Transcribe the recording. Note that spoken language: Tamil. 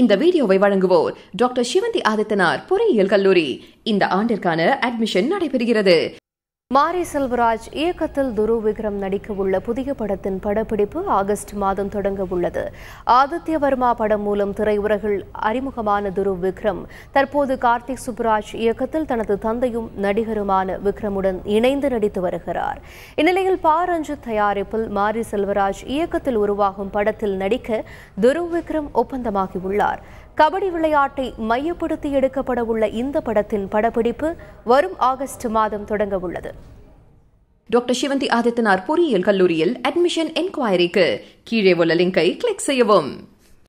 இந்த வீடியோவை வழங்குவோர் டாக்டர் சிவந்தி ஆதித்தனார் பொறியியல் கல்லூரி இந்த ஆண்டிற்கான அட்மிஷன் நடைபெறுகிறது மாரி செல்வராஜ் இயக்கத்தில் துரு விக்ரம் நடிக்க உள்ள புதிய படத்தின் படப்பிடிப்பு ஆகஸ்ட் மாதம் தொடங்க உள்ளது ஆதித்ய வர்மா படம் மூலம் திரையுலகில் அறிமுகமான துரு விக்ரம் தற்போது கார்த்திக் சுப்ராஜ் இயக்கத்தில் தனது தந்தையும் நடிகருமான விக்ரமுடன் இணைந்து நடித்து வருகிறார் இந்நிலையில் பா தயாரிப்பில் மாரி செல்வராஜ் இயக்கத்தில் உருவாகும் படத்தில் நடிக்க துரு விக்ரம் ஒப்பந்தமாகியுள்ளார் கபடி விளையாட்டை மையப்படுத்தி எடுக்கப்பட உள்ள இந்த படத்தின் படப்பிடிப்பு வரும் ஆகஸ்ட் மாதம் தொடங்க உள்ளது டாக்டர் சிவந்தி ஆதித்தனார் பொறியியல் கல்லூரியில் அட்மிஷன் என்கொயரிக்கு கீழே உள்ள லிங்கை கிளிக் செய்யவும்